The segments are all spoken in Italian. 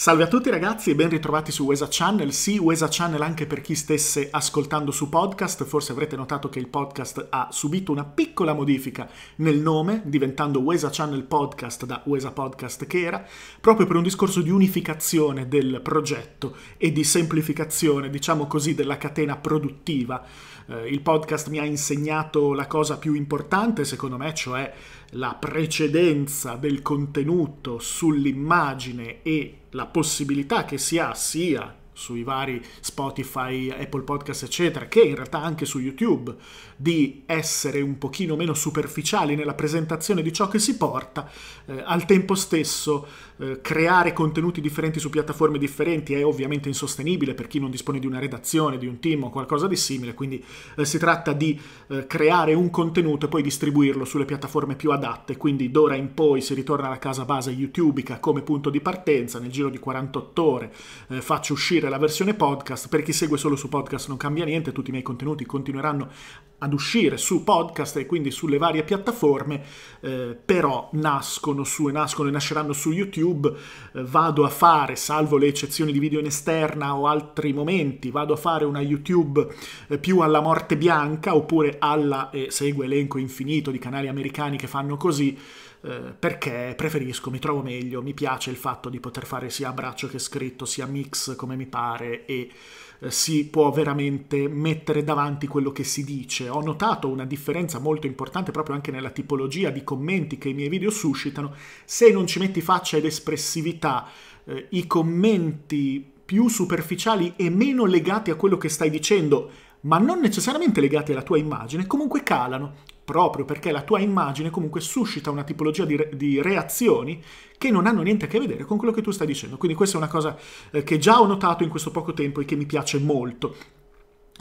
Salve a tutti ragazzi e ben ritrovati su Wesa Channel. Sì, Wesa Channel anche per chi stesse ascoltando su podcast. Forse avrete notato che il podcast ha subito una piccola modifica nel nome, diventando Wesa Channel Podcast da Wesa Podcast che era, proprio per un discorso di unificazione del progetto e di semplificazione, diciamo così, della catena produttiva eh, il podcast mi ha insegnato la cosa più importante, secondo me, cioè la precedenza del contenuto sull'immagine e la possibilità che si ha sia sui vari Spotify, Apple Podcast, eccetera, che in realtà anche su YouTube, di essere un pochino meno superficiali nella presentazione di ciò che si porta, eh, al tempo stesso eh, creare contenuti differenti su piattaforme differenti è ovviamente insostenibile per chi non dispone di una redazione, di un team o qualcosa di simile, quindi eh, si tratta di eh, creare un contenuto e poi distribuirlo sulle piattaforme più adatte, quindi d'ora in poi si ritorna alla casa base YouTubica come punto di partenza, nel giro di 48 ore eh, faccio uscire la versione podcast, per chi segue solo su podcast non cambia niente, tutti i miei contenuti continueranno ad uscire su podcast e quindi sulle varie piattaforme, eh, però nascono su e nascono e nasceranno su YouTube, eh, vado a fare, salvo le eccezioni di video in esterna o altri momenti, vado a fare una YouTube eh, più alla morte bianca oppure alla, e eh, segue elenco infinito di canali americani che fanno così, eh, perché preferisco, mi trovo meglio, mi piace il fatto di poter fare sia a braccio che scritto, sia mix come mi pare e eh, si può veramente mettere davanti quello che si dice. Ho notato una differenza molto importante proprio anche nella tipologia di commenti che i miei video suscitano. Se non ci metti faccia ed espressività, eh, i commenti più superficiali e meno legati a quello che stai dicendo, ma non necessariamente legati alla tua immagine, comunque calano proprio perché la tua immagine comunque suscita una tipologia di, re di, reazioni che non hanno niente a che vedere con quello che tu stai dicendo. Quindi questa è una cosa eh, che già ho notato in questo poco tempo e che mi piace molto.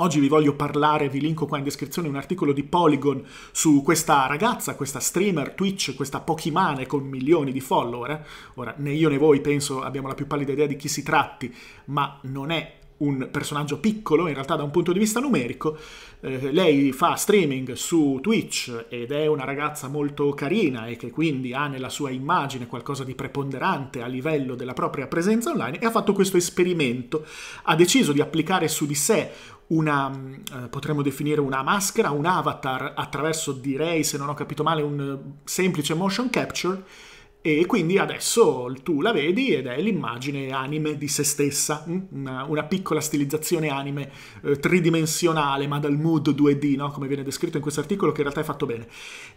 Oggi vi voglio parlare, vi linko qua in descrizione un articolo di Polygon su questa ragazza, questa streamer Twitch, questa Pokimane con milioni di follower. Ora, né io né voi penso abbiamo la più pallida idea di chi si tratti, ma non è un personaggio piccolo, in realtà da un punto di vista numerico. Eh, lei fa streaming su Twitch ed è una ragazza molto carina e che quindi ha nella sua immagine qualcosa di preponderante a livello della propria presenza online e ha fatto questo esperimento. Ha deciso di applicare su di sé una, mm, eh, potremmo definire una maschera, un avatar attraverso direi, se non ho capito male, un eh, semplice motion capture e quindi adesso tu la vedi ed è l'immagine anime di se stessa, mm? una, una piccola stilizzazione anime eh, tridimensionale ma dal mood 2D, no? come viene descritto in questo articolo che in realtà è fatto bene.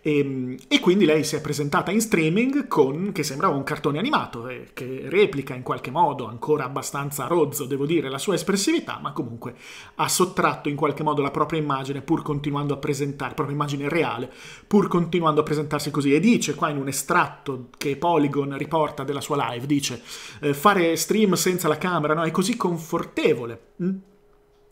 E, ehm, e, quindi lei si è presentata in streaming con, che sembrava un cartone animato, eh, che replica in qualche modo ancora abbastanza rozzo, devo dire, la sua espressività, ma comunque ha sottratto in qualche modo la propria immagine pur continuando a presentare, la propria immagine reale, pur continuando a presentarsi così. E dice qua in un estratto che che Polygon riporta della sua live, dice eh, fare stream senza la camera no? è così confortevole. Hm?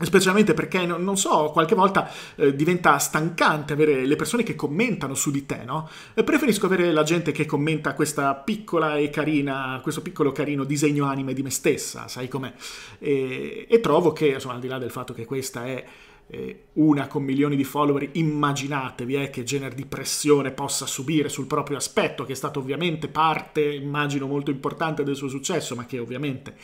Specialmente perché, non, so, qualche volta eh, diventa stancante avere le persone che commentano su di te, no? Preferisco avere la gente che commenta questa piccola e carina, questo piccolo carino disegno anime di me stessa, sai com'è? E, e trovo che, insomma, al di là del fatto che questa è eh, una con milioni di follower, immaginatevi eh, che genere di pressione possa subire sul proprio aspetto, che è stato ovviamente parte, immagino, molto importante del suo successo, ma che ovviamente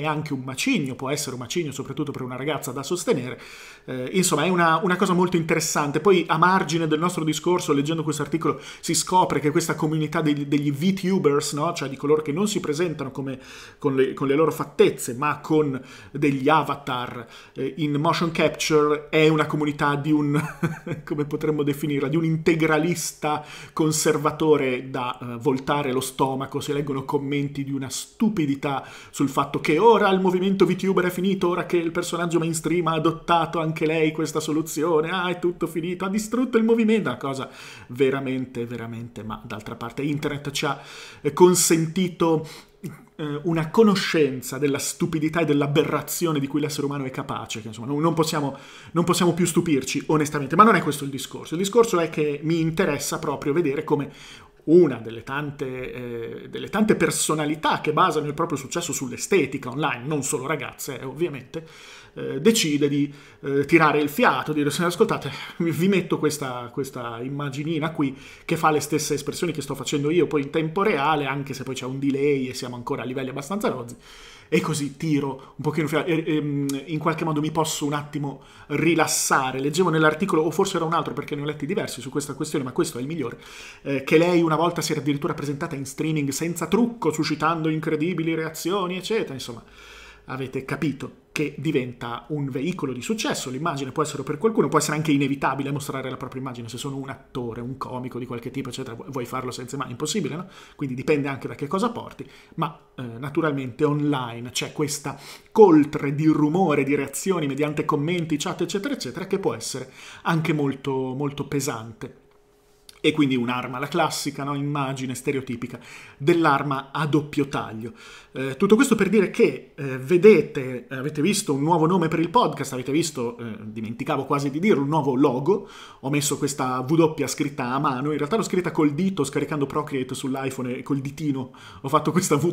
è anche un macigno, può essere un macigno soprattutto per una ragazza da sostenere. Eh, insomma, è una, una, cosa molto interessante. Poi a margine del nostro discorso, leggendo questo articolo, si scopre che questa comunità degli, degli VTubers, no? cioè di coloro che non si presentano come, con, le, con, le, loro fattezze, ma con degli avatar eh, in motion capture, è una comunità di un, come potremmo definirla, di un integralista conservatore da eh, voltare lo stomaco. Si leggono commenti di una stupidità sul fatto che ora il movimento VTuber è finito, ora che il personaggio mainstream ha adottato anche lei questa soluzione, ah è tutto finito, ha distrutto il movimento, una cosa veramente, veramente, ma d'altra parte internet ci ha eh, consentito eh, una conoscenza della stupidità e dell'aberrazione di cui l'essere umano è capace, che insomma non possiamo, non possiamo, più stupirci onestamente, ma non è questo il discorso, il discorso è che mi interessa proprio vedere come una delle tante, eh, delle tante personalità che basano il proprio successo sull'estetica online, non solo ragazze eh, ovviamente, eh, decide di eh, tirare il fiato, dire ascoltate vi metto questa, questa, immaginina qui che fa le stesse espressioni che sto facendo io poi in tempo reale, anche se poi c'è un delay e siamo ancora a livelli abbastanza rozzi. E così tiro un pochino fiato, e, e, ehm, in qualche modo mi posso un attimo rilassare. Leggevo nell'articolo, o forse era un altro perché ne ho letti diversi su questa questione, ma questo è il migliore, eh, che lei una volta si era addirittura presentata in streaming senza trucco, suscitando incredibili reazioni, eccetera. Insomma, avete capito che diventa un veicolo di successo. L'immagine può essere per qualcuno, può essere anche inevitabile mostrare la propria immagine se sono un attore, un comico di qualche tipo, eccetera, vuoi farlo senza mai, impossibile, no? Quindi dipende anche da che cosa porti, ma eh, naturalmente online c'è questa coltre di rumore, di reazioni mediante commenti, chat, eccetera, eccetera, che può essere anche molto, molto pesante. E quindi un'arma, la classica no? immagine stereotipica dell'arma a doppio taglio. Eh, tutto questo per dire che eh, vedete, avete visto un nuovo nome per il podcast, avete visto, eh, dimenticavo quasi di dirlo, un nuovo logo. Ho messo questa W scritta a mano, in realtà l'ho scritta col dito scaricando Procreate sull'iPhone e col ditino ho fatto questa W.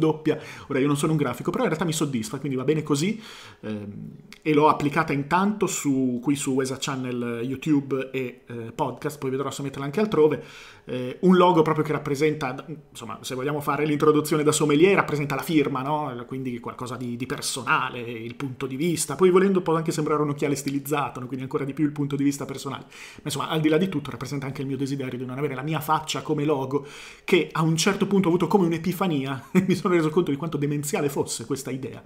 Ora io non sono un grafico, però in realtà mi soddisfa, quindi va bene così. Ehm, e l'ho applicata intanto su, qui su Wesa Channel YouTube e eh, podcast, poi vedrò se metterla anche altrove eh, un logo proprio che rappresenta, insomma, se vogliamo fare l'introduzione da sommelier, rappresenta la firma, no? quindi qualcosa di, di, personale, il punto di vista. Poi volendo può anche sembrare un occhiale stilizzato, no? quindi ancora di più il punto di vista personale. Ma insomma, al di là di tutto rappresenta anche il mio desiderio di non avere la mia faccia come logo, che a un certo punto ho avuto come un'epifania e mi sono reso conto di quanto demenziale fosse questa idea,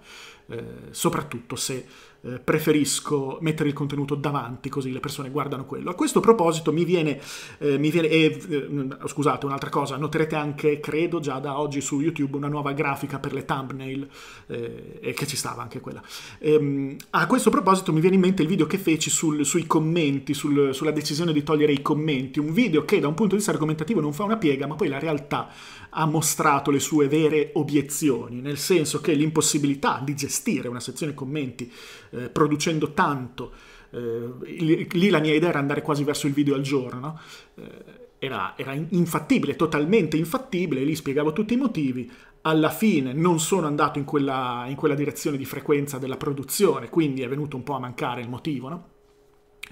eh, soprattutto se eh, preferisco mettere il contenuto davanti così le persone guardano quello. A questo proposito mi viene, eh, mi viene eh, scusate un'altra cosa, noterete anche credo già da oggi su YouTube una nuova grafica per le thumbnail eh, e che ci stava anche quella. Ehm, a questo proposito mi viene in mente il video che feci sul, sui commenti, sul, sulla decisione di togliere i commenti, un video che da un punto di vista argomentativo non fa una piega ma poi la realtà ha mostrato le sue vere obiezioni, nel senso che l'impossibilità di gestire una sezione commenti eh, producendo tanto. Eh, lì la mia idea era andare quasi verso il video al giorno. No? Eh, era, era, infattibile, totalmente infattibile, lì spiegavo tutti i motivi. Alla fine non sono andato in quella, in quella direzione di frequenza della produzione, quindi è venuto un po' a mancare il motivo, no?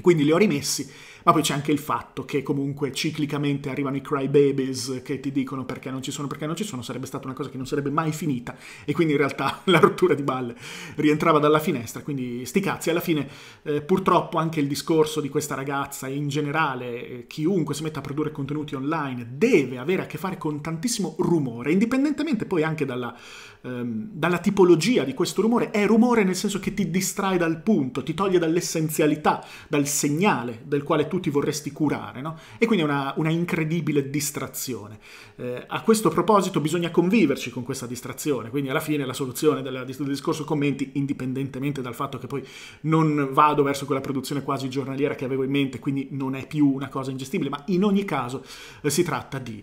Quindi li ho rimessi ma poi c'è anche il fatto che comunque ciclicamente arrivano i crybabies che ti dicono perché non ci sono, perché non ci sono, sarebbe stata una cosa che non sarebbe mai finita e quindi in realtà la rottura di balle rientrava dalla finestra, quindi sti cazzi. Alla fine eh, purtroppo anche il discorso di questa ragazza e in generale eh, chiunque si metta a produrre contenuti online deve avere a che fare con tantissimo rumore, indipendentemente poi anche dalla, ehm, dalla tipologia di questo rumore, è rumore nel senso che ti distrae dal punto, ti toglie dall'essenzialità, dal segnale del quale tu ti vorresti curare, no? E quindi è una, una incredibile distrazione. Eh, a questo proposito bisogna conviverci con questa distrazione, quindi alla fine la soluzione del, del discorso commenti, indipendentemente dal fatto che poi non vado verso quella produzione quasi giornaliera che avevo in mente, quindi non è più una cosa ingestibile, ma in ogni caso eh, si tratta di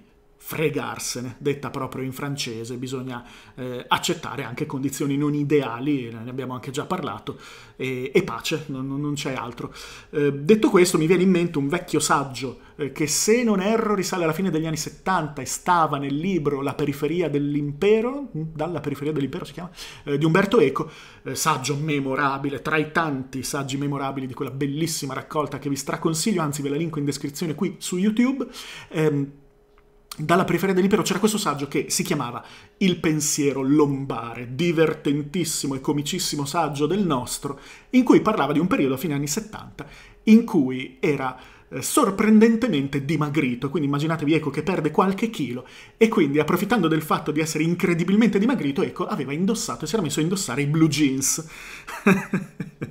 fregarsene, detta proprio in francese, bisogna eh, accettare anche condizioni non ideali, ne abbiamo anche già parlato, e, e pace, non, non c'è altro. Eh, detto questo mi viene in mente un vecchio saggio eh, che se non erro risale alla fine degli anni 70 e stava nel libro La periferia dell'impero, mm, dalla periferia dell'impero si chiama, eh, di Umberto Eco, eh, saggio memorabile, tra i tanti saggi memorabili di quella bellissima raccolta che vi straconsiglio, anzi ve la linko in descrizione qui su YouTube. Ehm, dalla periferia di c'era questo saggio che si chiamava Il pensiero lombare, divertentissimo e comicissimo saggio del nostro, in cui parlava di un periodo a fine anni 70 in cui era eh, sorprendentemente dimagrito, quindi immaginatevi Eco che perde qualche chilo e quindi approfittando del fatto di essere incredibilmente dimagrito, Eco aveva indossato e si era messo a indossare i blue jeans.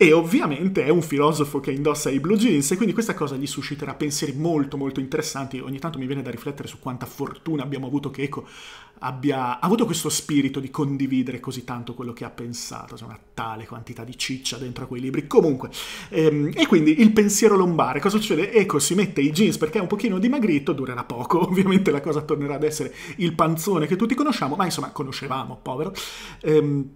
e ovviamente è un filosofo che indossa i blue jeans e quindi questa cosa gli susciterà pensieri molto molto interessanti. Ogni tanto mi viene da riflettere su quanta fortuna abbiamo avuto che Eco abbia avuto questo spirito di condividere così tanto quello che ha pensato, c'è una tale quantità di ciccia dentro a quei libri. Comunque, ehm, e quindi il pensiero lombare, cosa succede? Eco si mette i jeans perché è un pochino dimagrito, durerà poco, ovviamente la cosa tornerà ad essere il panzone che tutti conosciamo, ma insomma conoscevamo, povero. Ehm,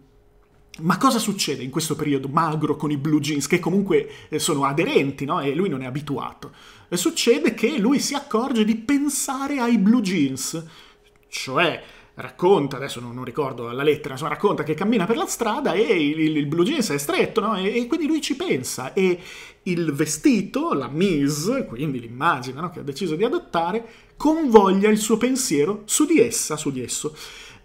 ma cosa succede in questo periodo magro con i blue jeans che comunque eh, sono aderenti no? e lui non è abituato? Succede che lui si accorge di pensare ai blue jeans, cioè racconta, adesso non, non ricordo la lettera, insomma, racconta che cammina per la strada e il, il, il blue jeans è stretto no? e, e, quindi lui ci pensa e il vestito, la mise, quindi l'immagine no? che ha deciso di adottare, convoglia il suo pensiero su di essa, su di esso,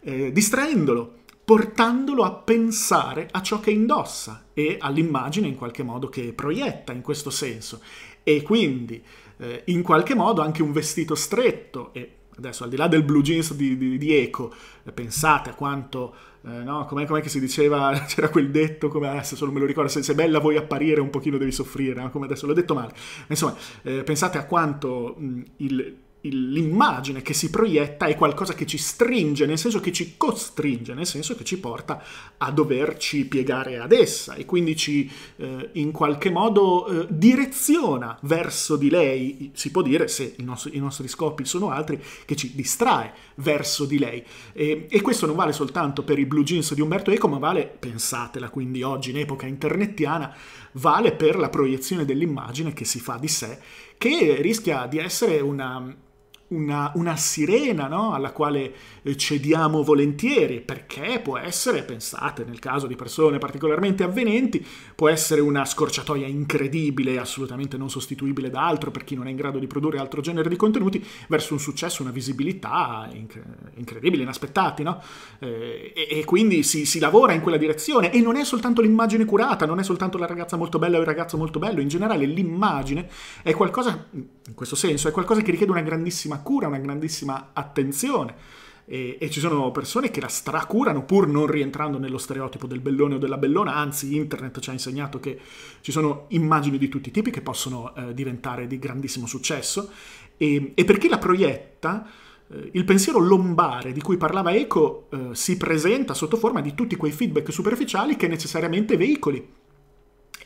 eh, distraendolo portandolo a pensare a ciò che indossa e all'immagine in qualche modo che proietta in questo senso. E quindi eh, in qualche modo anche un vestito stretto e adesso al di là del blue jeans di, di, di Eco, eh, pensate a quanto, eh, no, com'è, com'è, che si diceva, c'era quel detto, come adesso solo me lo ricordo, se, sei è bella vuoi apparire un pochino devi soffrire, no? come adesso l'ho detto male, insomma, eh, pensate a quanto mh, il, l'immagine che si proietta è qualcosa che ci stringe, nel senso che ci costringe, nel senso che ci porta a doverci piegare ad essa e quindi ci eh, in qualche modo eh, direziona verso di lei, si può dire se nostro, i nostri scopi sono altri, che ci distrae verso di lei. E, e, questo non vale soltanto per i blue jeans di Umberto Eco, ma vale, pensatela quindi oggi in epoca internettiana, vale per la proiezione dell'immagine che si fa di sé, che rischia di essere una una, una sirena no? alla quale eh, cediamo volentieri, perché può essere, pensate nel caso di persone particolarmente avvenenti, può essere una scorciatoia incredibile, assolutamente non sostituibile da altro per chi non è in grado di produrre altro genere di contenuti, verso un successo, una visibilità inc- incredibile, inaspettati, no? Eh, e, e, quindi si, si lavora in quella direzione e non è soltanto l'immagine curata, non è soltanto la ragazza molto bella o il ragazzo molto bello, in generale l'immagine è qualcosa, in questo senso, è qualcosa che richiede una grandissima grandissima cura, una grandissima attenzione. E, e, ci sono persone che la stracurano pur non rientrando nello stereotipo del bellone o della bellona, anzi internet ci ha insegnato che ci sono immagini di tutti i tipi che possono eh, diventare di grandissimo successo e, e per chi la proietta eh, il pensiero lombare di cui parlava Eco eh, si presenta sotto forma di tutti quei feedback superficiali che necessariamente veicoli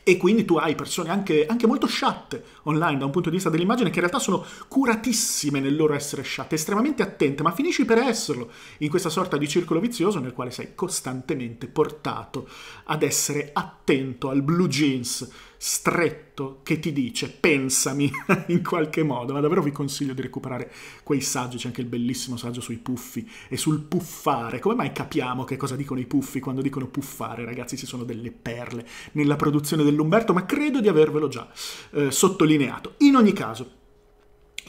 e quindi tu hai persone anche, anche molto sciatte online da un punto di vista dell'immagine che in realtà sono curatissime nel loro essere sciatte, estremamente attente, ma finisci per esserlo in questa sorta di circolo vizioso nel quale sei costantemente portato ad essere attento al blue jeans stretto che ti dice pensami in qualche modo, ma davvero vi consiglio di recuperare quei saggi, c'è anche il bellissimo saggio sui puffi e sul puffare, come mai capiamo che cosa dicono i puffi quando dicono puffare, ragazzi ci sono delle perle nella produzione dell'Umberto, ma credo di avervelo già eh, sottolineato. In ogni caso,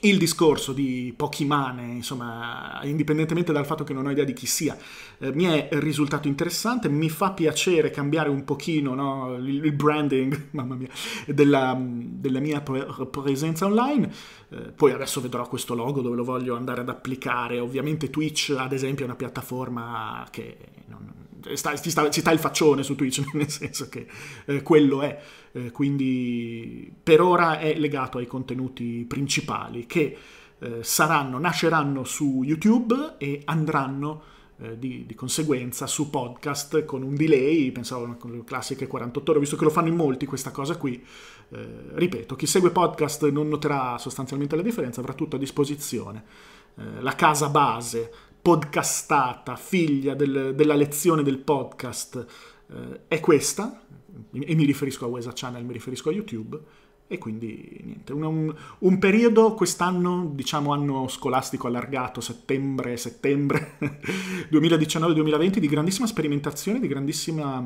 il discorso di Pokimane, insomma, indipendentemente dal fatto che non ho idea di chi sia, eh, mi è risultato interessante, mi fa piacere cambiare un pochino no, il, branding, mamma mia, della, della mia pre presenza online, eh, poi adesso vedrò questo logo dove lo voglio andare ad applicare, ovviamente Twitch ad esempio è una piattaforma che non, eh, sta, ci, sta, ci, sta, il faccione su Twitch, nel senso che eh, quello è. Eh, quindi per ora è legato ai contenuti principali che eh, saranno, nasceranno su YouTube e andranno eh, di, di, conseguenza su podcast con un delay, pensavo con le classiche 48 ore, visto che lo fanno in molti questa cosa qui. Eh, ripeto, chi segue podcast non noterà sostanzialmente la differenza, avrà tutto a disposizione. Eh, la casa base podcastata, figlia del, della lezione del podcast, eh, è questa, e mi riferisco a Wesa Channel, mi riferisco a YouTube, e quindi niente, un, un, periodo quest'anno, diciamo anno scolastico allargato, settembre, settembre 2019-2020, di grandissima sperimentazione, di grandissima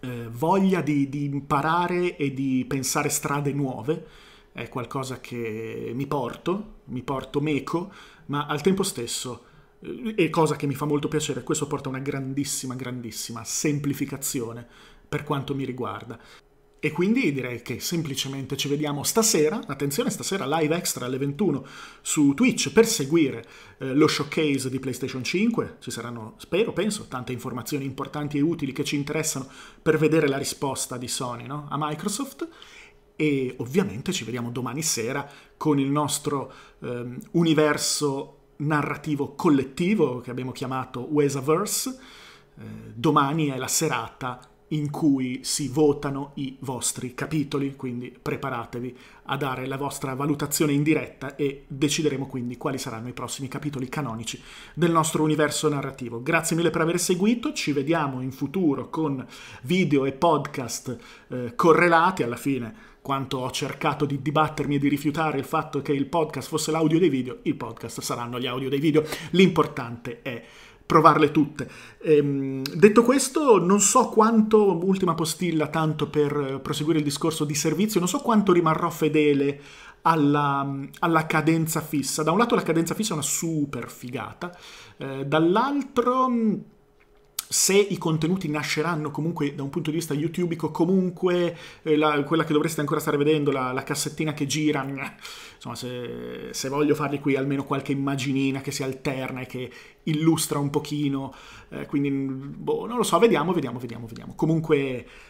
eh, voglia di, di, imparare e di pensare strade nuove, è qualcosa che mi porto, mi porto meco, ma al tempo stesso, eh, e cosa che mi fa molto piacere, questo porta a una grandissima, grandissima semplificazione per quanto mi riguarda. E quindi direi che semplicemente ci vediamo stasera, attenzione stasera live extra alle 21 su Twitch per seguire eh, lo showcase di PlayStation 5, ci saranno, spero, penso, tante informazioni importanti e utili che ci interessano per vedere la risposta di Sony no? a Microsoft e ovviamente ci vediamo domani sera con il nostro ehm, universo narrativo collettivo che abbiamo chiamato Wesaverse. Eh, domani è la serata in cui si votano i vostri capitoli, quindi preparatevi a dare la vostra valutazione in diretta e decideremo quindi quali saranno i prossimi capitoli canonici del nostro universo narrativo. Grazie mille per aver seguito, ci vediamo in futuro con video e podcast eh, correlati alla fine. Quanto ho cercato di dibattermi e di rifiutare il fatto che il podcast fosse l'audio dei video, il podcast saranno gli audio dei video. L'importante è provarle tutte. Ehm, detto questo, non so quanto, ultima postilla, tanto per eh, proseguire il discorso di servizio, non so quanto rimarrò fedele alla, alla cadenza fissa. Da un lato la cadenza fissa è una super figata, eh, dall'altro se i contenuti nasceranno comunque da un punto di vista youtubico, comunque eh, la, quella che dovreste ancora stare vedendo, la, la cassettina che gira, mm, insomma se, se, voglio farli qui almeno qualche immaginina che si alterna e che illustra un pochino, eh, quindi mm, boh, non lo so, vediamo, vediamo, vediamo, vediamo. Comunque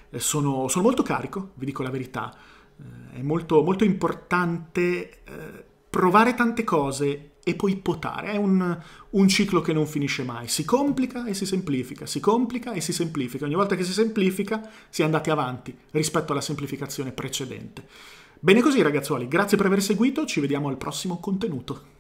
eh, sono, sono, molto carico, vi dico la verità, eh, è molto, molto importante eh, provare tante cose e poi potare. È un, un, ciclo che non finisce mai. Si complica e si semplifica, si complica e si semplifica. Ogni volta che si semplifica si è andati avanti rispetto alla semplificazione precedente. Bene così ragazzuoli, grazie per aver seguito, ci vediamo al prossimo contenuto.